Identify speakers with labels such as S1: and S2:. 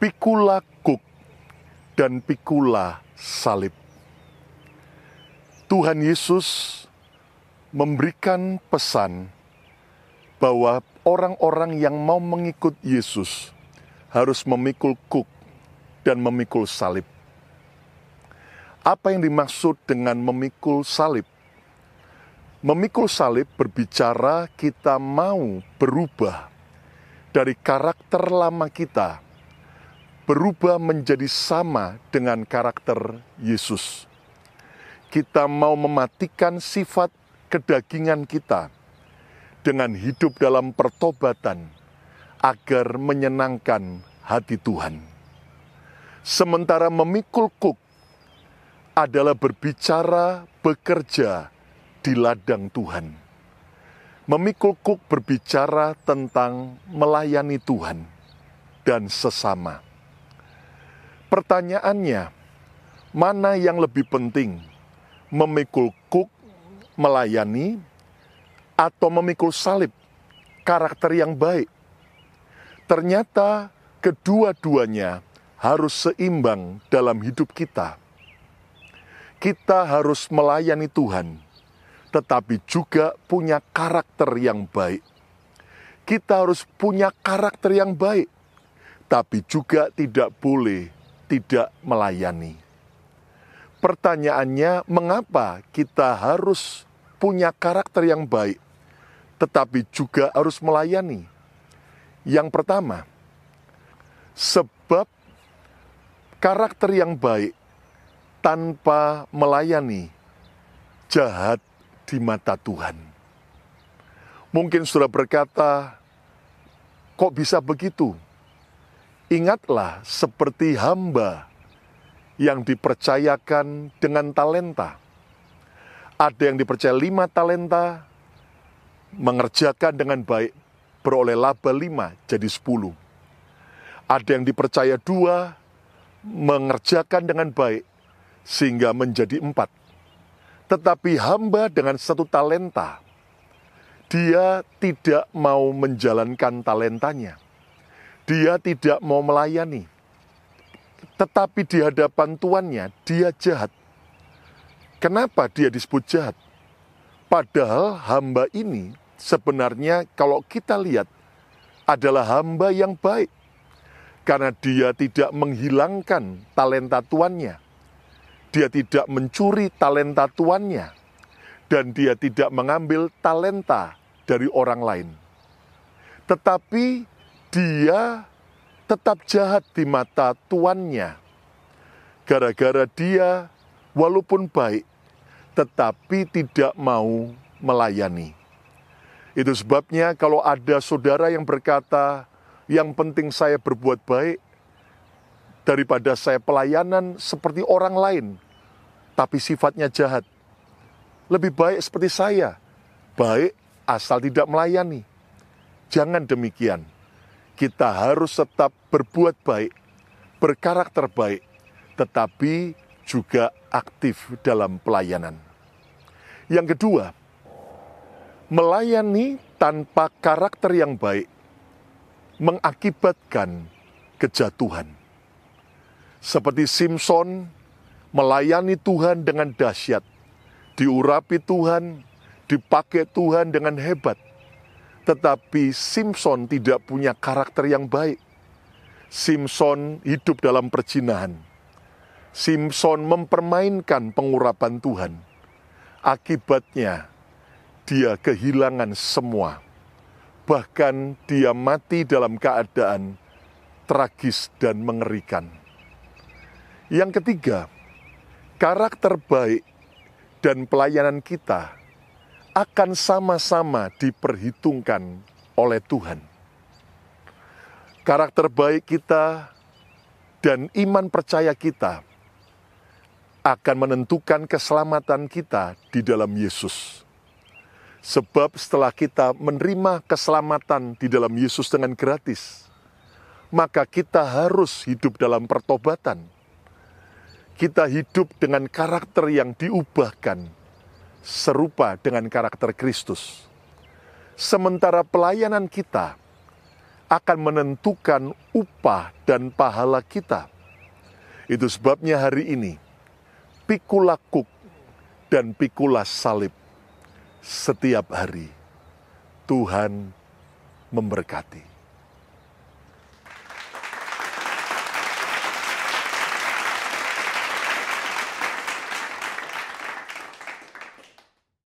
S1: Pikula Cook dan Pikula Salib. Tuhan Yesus memberikan pesan bahwa orang-orang yang mau mengikut Yesus harus memikul kuk dan memikul salib. Apa yang dimaksud dengan memikul salib? Memikul salib berbicara kita mau berubah dari karakter lama kita berubah menjadi sama dengan karakter Yesus. Kita mau mematikan sifat kedagingan kita dengan hidup dalam pertobatan agar menyenangkan hati Tuhan. Sementara memikul kuk adalah berbicara, bekerja di ladang Tuhan. Memikul kuk berbicara tentang melayani Tuhan dan sesama. Pertanyaannya, mana yang lebih penting? Memikul kuk, melayani, atau memikul salib, karakter yang baik? Ternyata kedua-duanya harus seimbang dalam hidup kita. Kita harus melayani Tuhan, tetapi juga punya karakter yang baik. Kita harus punya karakter yang baik, tapi juga tidak boleh tidak melayani. Pertanyaannya, mengapa kita harus punya karakter yang baik, tetapi juga harus melayani? Yang pertama, sebab karakter yang baik tanpa melayani jahat di mata Tuhan. Mungkin sudah berkata, "Kok bisa begitu?" Ingatlah seperti hamba yang dipercayakan dengan talenta. Ada yang dipercaya lima talenta, mengerjakan dengan baik, beroleh laba lima jadi sepuluh. Ada yang dipercaya dua, mengerjakan dengan baik, sehingga menjadi empat. Tetapi hamba dengan satu talenta, dia tidak mau menjalankan talentanya dia tidak mau melayani. Tetapi di hadapan tuannya, dia jahat. Kenapa dia disebut jahat? Padahal hamba ini sebenarnya kalau kita lihat adalah hamba yang baik. Karena dia tidak menghilangkan talenta tuannya. Dia tidak mencuri talenta tuannya. Dan dia tidak mengambil talenta dari orang lain. Tetapi dia tetap jahat di mata tuannya. Gara-gara dia, walaupun baik, tetapi tidak mau melayani. Itu sebabnya, kalau ada saudara yang berkata, "Yang penting saya berbuat baik daripada saya pelayanan seperti orang lain, tapi sifatnya jahat." Lebih baik seperti saya, baik asal tidak melayani. Jangan demikian kita harus tetap berbuat baik, berkarakter baik, tetapi juga aktif dalam pelayanan. Yang kedua, melayani tanpa karakter yang baik mengakibatkan kejatuhan. Seperti Simpson melayani Tuhan dengan dahsyat, diurapi Tuhan, dipakai Tuhan dengan hebat, tetapi Simpson tidak punya karakter yang baik. Simpson hidup dalam perjinahan. Simpson mempermainkan pengurapan Tuhan. Akibatnya, dia kehilangan semua. Bahkan dia mati dalam keadaan tragis dan mengerikan. Yang ketiga, karakter baik dan pelayanan kita akan sama-sama diperhitungkan oleh Tuhan. Karakter baik kita dan iman percaya kita akan menentukan keselamatan kita di dalam Yesus. Sebab setelah kita menerima keselamatan di dalam Yesus dengan gratis, maka kita harus hidup dalam pertobatan. Kita hidup dengan karakter yang diubahkan serupa dengan karakter Kristus. Sementara pelayanan kita akan menentukan upah dan pahala kita. Itu sebabnya hari ini, pikulah kuk dan pikulah salib setiap hari. Tuhan memberkati.